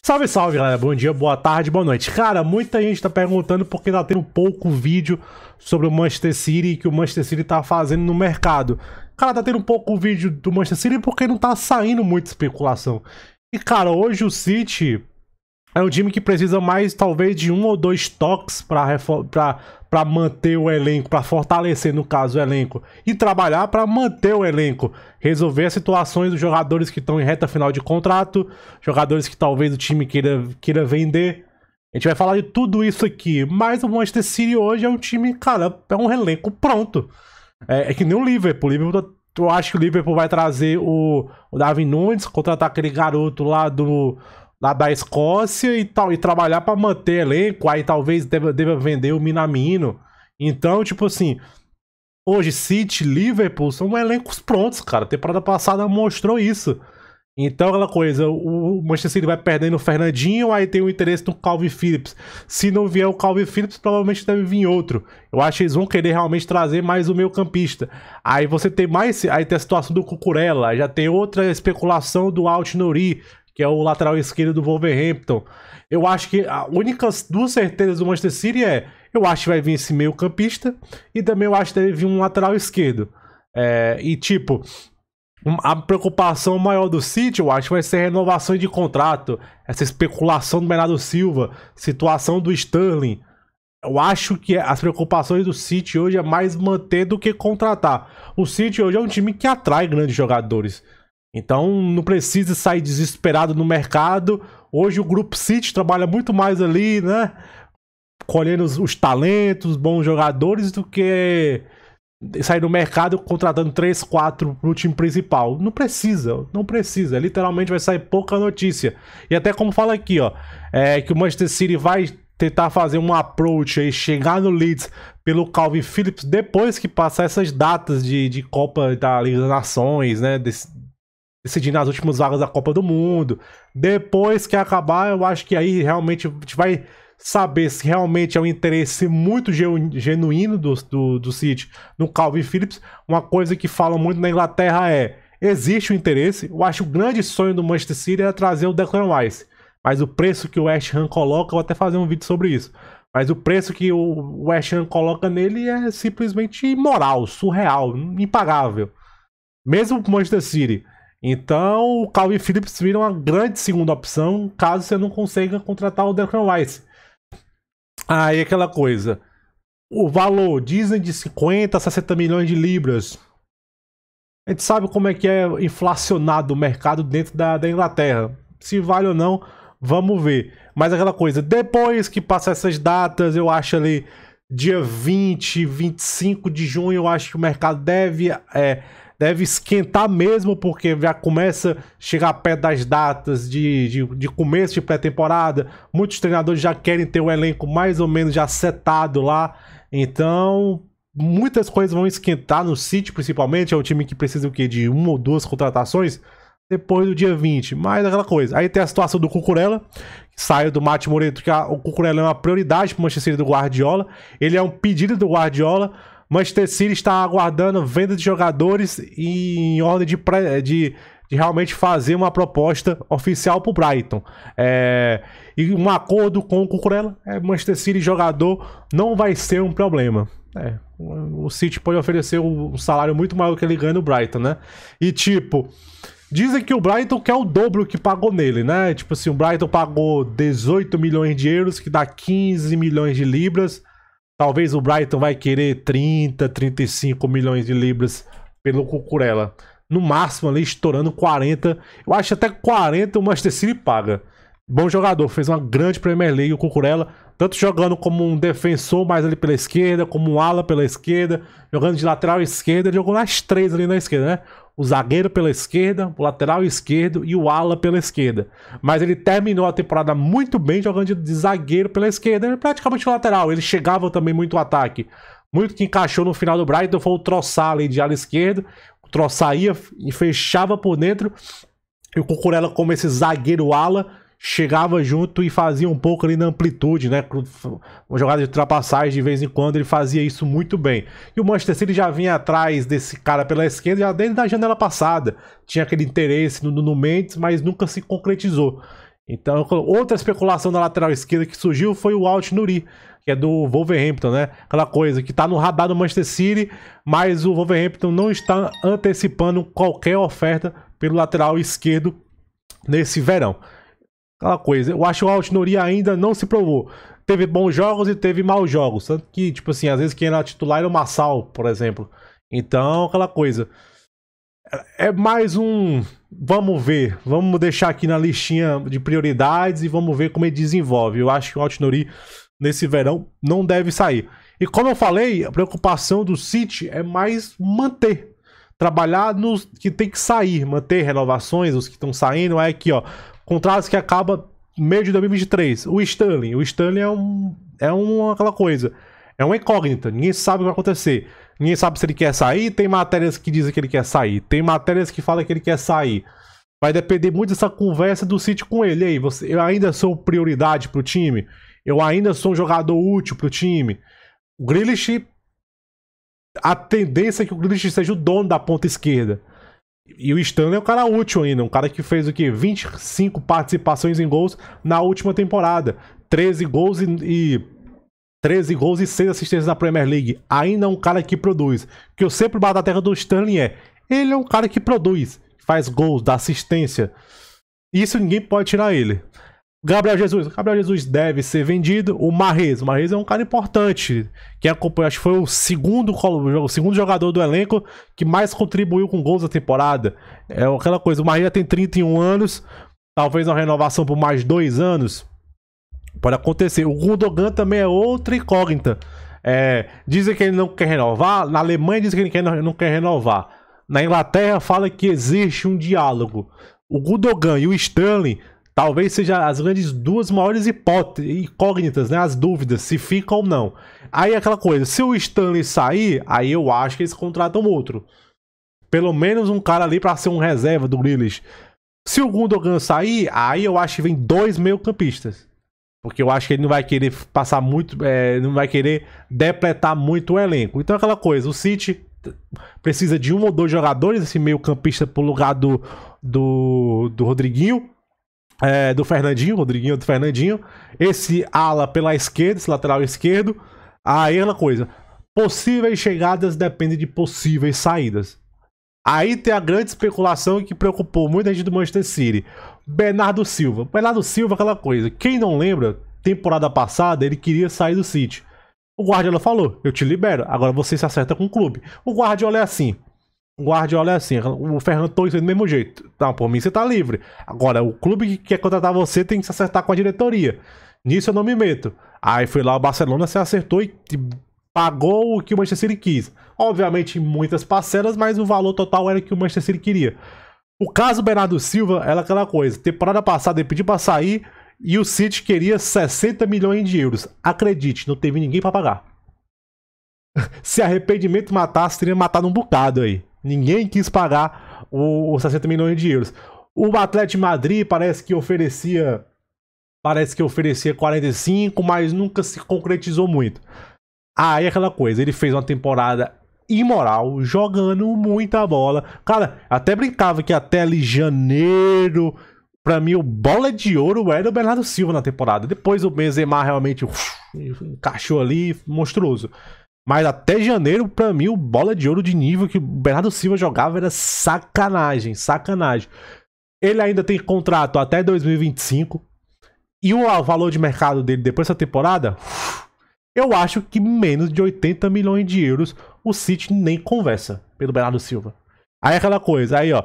Salve, salve, galera. Bom dia, boa tarde, boa noite. Cara, muita gente tá perguntando porque tá tendo pouco vídeo sobre o Manchester City que o Manchester City tá fazendo no mercado. Cara, tá tendo pouco vídeo do Manchester City porque não tá saindo muita especulação. E, cara, hoje o City é um time que precisa mais, talvez, de um ou dois toques para manter o elenco, para fortalecer, no caso, o elenco. E trabalhar para manter o elenco. Resolver as situações dos jogadores que estão em reta final de contrato, jogadores que talvez o time queira, queira vender. A gente vai falar de tudo isso aqui. Mas o Manchester City hoje é um time, cara, é um elenco pronto. É, é que nem o Liverpool. O Liverpool tá, eu acho que o Liverpool vai trazer o, o Nunes, contratar aquele garoto lá do lá da Escócia e tal, e trabalhar para manter elenco, aí talvez deva, deva vender o Minamino. Então, tipo assim, hoje City, Liverpool são elencos prontos, cara. A temporada passada mostrou isso. Então, aquela coisa, o Manchester City vai perdendo o Fernandinho, aí tem o interesse no Calvin Phillips. Se não vier o Calvin Phillips, provavelmente deve vir outro. Eu acho que eles vão querer realmente trazer mais o meio campista. Aí você tem mais, aí tem a situação do Cucurella, já tem outra especulação do Alt que é o lateral esquerdo do Wolverhampton. Eu acho que a única duas certezas do Manchester City é: eu acho que vai vir esse meio campista e também eu acho que deve vir um lateral esquerdo. É, e tipo, a preocupação maior do City, eu acho, vai ser renovação de contrato, essa especulação do Bernardo Silva, situação do Sterling. Eu acho que as preocupações do City hoje é mais manter do que contratar. O City hoje é um time que atrai grandes jogadores. Então não precisa sair desesperado no mercado. Hoje o Grupo City trabalha muito mais ali, né? Colhendo os, os talentos, bons jogadores, do que sair no mercado contratando 3, 4 pro time principal. Não precisa, não precisa. Literalmente vai sair pouca notícia. E até como fala aqui, ó, é que o Manchester City vai tentar fazer um approach aí, chegar no Leeds pelo Calvin Phillips depois que passar essas datas de, de Copa da Liga das Nações, né? Des, decidindo as últimas vagas da Copa do Mundo. Depois que acabar, eu acho que aí realmente a gente vai saber se realmente é um interesse muito genuíno do, do, do City no Calvin Phillips. Uma coisa que falam muito na Inglaterra é: existe o interesse. Eu acho que o grande sonho do Manchester City era é trazer o Declan Rice. Mas o preço que o West Ham coloca, eu vou até fazer um vídeo sobre isso. Mas o preço que o West Ham coloca nele é simplesmente imoral, surreal, impagável. Mesmo o Manchester City então, o Calvin Phillips vira uma grande segunda opção caso você não consiga contratar o Declan Rice. Aí ah, aquela coisa. O valor dizem de 50 a 60 milhões de libras. A gente sabe como é que é inflacionado o mercado dentro da, da Inglaterra. Se vale ou não, vamos ver. Mas aquela coisa, depois que passar essas datas, eu acho ali dia 20, 25 de junho, eu acho que o mercado deve é, deve esquentar mesmo, porque já começa a chegar perto das datas de, de, de começo de pré-temporada. Muitos treinadores já querem ter o elenco mais ou menos já setado lá. Então, muitas coisas vão esquentar no City, principalmente. É um time que precisa o quê? De uma ou duas contratações depois do dia 20. Mas aquela coisa. Aí tem a situação do Cucurella, que saiu do Mate Moreto, que a, o Cucurella é uma prioridade para o Manchester City do Guardiola. Ele é um pedido do Guardiola. Manchester City está aguardando venda de jogadores em ordem de, pré, de, de realmente fazer uma proposta oficial para o Brighton. É, e um acordo com o Cucurella, é, Manchester City jogador não vai ser um problema. É, o City pode oferecer um salário muito maior do que ele ganha no Brighton, né? E tipo, dizem que o Brighton quer o dobro que pagou nele, né? Tipo assim, o Brighton pagou 18 milhões de euros, que dá 15 milhões de libras. Talvez o Brighton vai querer 30, 35 milhões de libras pelo Cucurella. No máximo ali, estourando 40. Eu acho até 40 o Manchester City paga. Bom jogador, fez uma grande Premier League o Cucurella. Tanto jogando como um defensor mais ali pela esquerda, como um ala pela esquerda, jogando de lateral esquerda, jogou nas três ali na esquerda, né? o zagueiro pela esquerda, o lateral esquerdo e o ala pela esquerda. Mas ele terminou a temporada muito bem jogando de zagueiro pela esquerda, ele praticamente lateral, ele chegava também muito ao ataque. Muito que encaixou no final do Brighton então foi o Troçar ali de ala esquerdo, o Troçar ia e fechava por dentro, e o Cucurella como esse zagueiro ala, chegava junto e fazia um pouco ali na amplitude, né? Uma jogada de ultrapassagem de vez em quando, ele fazia isso muito bem. E o Manchester City já vinha atrás desse cara pela esquerda já desde a janela passada. Tinha aquele interesse no Nuno Mendes, mas nunca se concretizou. Então, outra especulação da lateral esquerda que surgiu foi o Alt Nuri, que é do Wolverhampton, né? Aquela coisa que tá no radar do Manchester City, mas o Wolverhampton não está antecipando qualquer oferta pelo lateral esquerdo nesse verão aquela coisa. Eu acho que o Altinori ainda não se provou. Teve bons jogos e teve maus jogos. Tanto que, tipo assim, às vezes quem era titular era o Massal, por exemplo. Então, aquela coisa. É, é mais um. Vamos ver. Vamos deixar aqui na listinha de prioridades e vamos ver como ele desenvolve. Eu acho que o Altinori nesse verão, não deve sair. E como eu falei, a preocupação do City é mais manter. Trabalhar nos que tem que sair, manter renovações, os que estão saindo. É aqui, ó. Contratos que acaba meio de 2023. O Stanley. O Stanley é um. É uma, aquela coisa. É uma incógnita. Ninguém sabe o que vai acontecer. Ninguém sabe se ele quer sair. Tem matérias que dizem que ele quer sair. Tem matérias que falam que ele quer sair. Vai depender muito dessa conversa do City com ele. aí, você, eu ainda sou prioridade pro time. Eu ainda sou um jogador útil pro time. O Grealish. A tendência é que o Grealish seja o dono da ponta esquerda. E o Stanley é um cara útil ainda, um cara que fez o quê? 25 participações em gols na última temporada. 13 gols e, e 13 gols e 6 assistências na Premier League. Ainda é um cara que produz. O que eu sempre bato a terra do Stanley é: ele é um cara que produz, faz gols, dá assistência. Isso ninguém pode tirar ele. Gabriel Jesus. Gabriel Jesus deve ser vendido. O Marrez. O Marrez é um cara importante. Que acompanhou, acho que foi o segundo, o segundo jogador do elenco que mais contribuiu com gols da temporada. É aquela coisa. O Marrez já tem 31 anos. Talvez uma renovação por mais dois anos. Pode acontecer. O Gundogan também é outra incógnita. É, dizem que ele não quer renovar. Na Alemanha dizem que ele não quer renovar. Na Inglaterra fala que existe um diálogo. O Gundogan e o Stanley Talvez seja as grandes duas maiores hipóteses, incógnitas, né? As dúvidas, se fica ou não. Aí é aquela coisa, se o Stanley sair, aí eu acho que eles contratam outro. Pelo menos um cara ali para ser um reserva do Grealish. Se o Gundogan sair, aí eu acho que vem dois meio campistas. Porque eu acho que ele não vai querer passar muito, é, não vai querer depletar muito o elenco. Então é aquela coisa, o City precisa de um ou dois jogadores, esse meio campista pro lugar do, do, do Rodriguinho é, do Fernandinho, Rodriguinho do Fernandinho. Esse ala pela esquerda, esse lateral esquerdo. Aí é uma coisa. Possíveis chegadas dependem de possíveis saídas. Aí tem a grande especulação que preocupou muita gente do Manchester City. Bernardo Silva. Bernardo Silva, aquela coisa. Quem não lembra, temporada passada ele queria sair do City. O Guardiola falou: Eu te libero, agora você se acerta com o clube. O Guardiola é assim: Guardiola é assim, o Ferran Torres é do mesmo jeito. Não, tá, por mim você tá livre. Agora, o clube que quer contratar você tem que se acertar com a diretoria. Nisso eu não me meto. Aí foi lá o Barcelona, se acertou e pagou o que o Manchester City quis. Obviamente muitas parcelas, mas o valor total era o que o Manchester City queria. O caso Bernardo Silva era aquela coisa. Temporada passada ele pediu pra sair e o City queria 60 milhões de euros. Acredite, não teve ninguém para pagar. se arrependimento matasse, teria matado um bocado aí. Ninguém quis pagar os 60 milhões de euros. O Atlético Madrid parece que oferecia parece que oferecia 45, mas nunca se concretizou muito. Aí ah, é aquela coisa, ele fez uma temporada imoral, jogando muita bola. Cara, até brincava que até ali janeiro, pra mim o bola de ouro era o Bernardo Silva na temporada. Depois o Benzema realmente uf, encaixou ali, monstruoso. Mas até janeiro, pra mim, o bola de ouro de nível que o Bernardo Silva jogava era sacanagem, sacanagem. Ele ainda tem contrato até 2025. E o valor de mercado dele depois dessa temporada, eu acho que menos de 80 milhões de euros o City nem conversa pelo Bernardo Silva. Aí é aquela coisa, aí ó,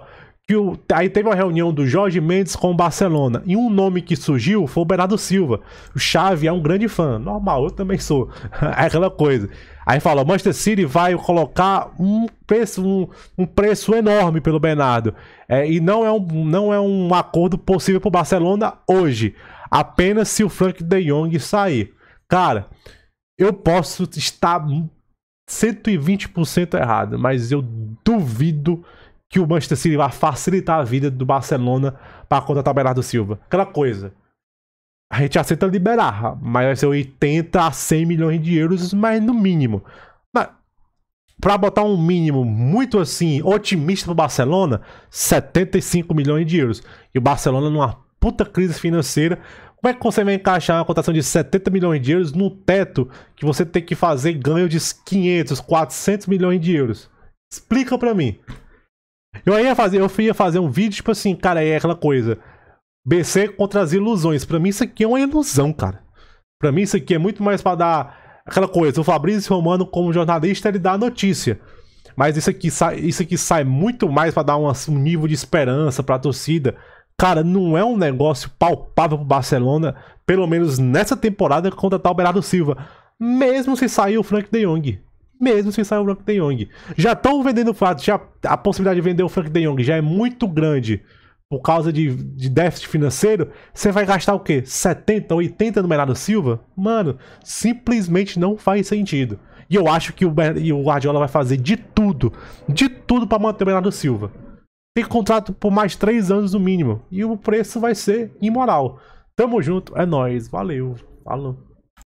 que o, aí teve uma reunião do Jorge Mendes com o Barcelona. E um nome que surgiu foi o Bernardo Silva. O Xavi é um grande fã. Normal, eu também sou. é aquela coisa. Aí fala, Manchester City vai colocar um preço, um, um preço enorme pelo Bernardo. É, e não é, um, não é um acordo possível para o Barcelona hoje. Apenas se o Frank de Jong sair. Cara, eu posso estar 120% errado, mas eu duvido que o Manchester City vai facilitar a vida do Barcelona para contratar o Bernardo Silva. Aquela coisa. A gente aceita liberar, mas vai ser 80 a 100 milhões de euros, mas no mínimo. Mas para botar um mínimo muito assim otimista pro Barcelona, 75 milhões de euros. E o Barcelona numa puta crise financeira, como é que você vai encaixar uma cotação de 70 milhões de euros no teto que você tem que fazer ganho de 500, 400 milhões de euros? Explica para mim. Eu ia fazer, eu ia fazer um vídeo, tipo assim, cara, é aquela coisa. BC contra as ilusões. Pra mim, isso aqui é uma ilusão, cara. Pra mim, isso aqui é muito mais pra dar aquela coisa. O Fabrício Romano, como jornalista, ele dá a notícia. Mas isso aqui sai, isso aqui sai muito mais para dar um, um nível de esperança pra torcida. Cara, não é um negócio palpável pro Barcelona, pelo menos nessa temporada, contratar o Bernardo Silva. Mesmo se sair o Frank de Jong mesmo se sair o Frank De Jong. Já estão vendendo o fato, já a possibilidade de vender o Frank De Jong já é muito grande por causa de, de déficit financeiro. Você vai gastar o quê? 70, 80 no Bernardo Silva? Mano, simplesmente não faz sentido. E eu acho que o, e o Guardiola vai fazer de tudo, de tudo para manter o Bernardo Silva. Tem contrato por mais 3 anos no mínimo. E o preço vai ser imoral. Tamo junto, é nóis, valeu, falou.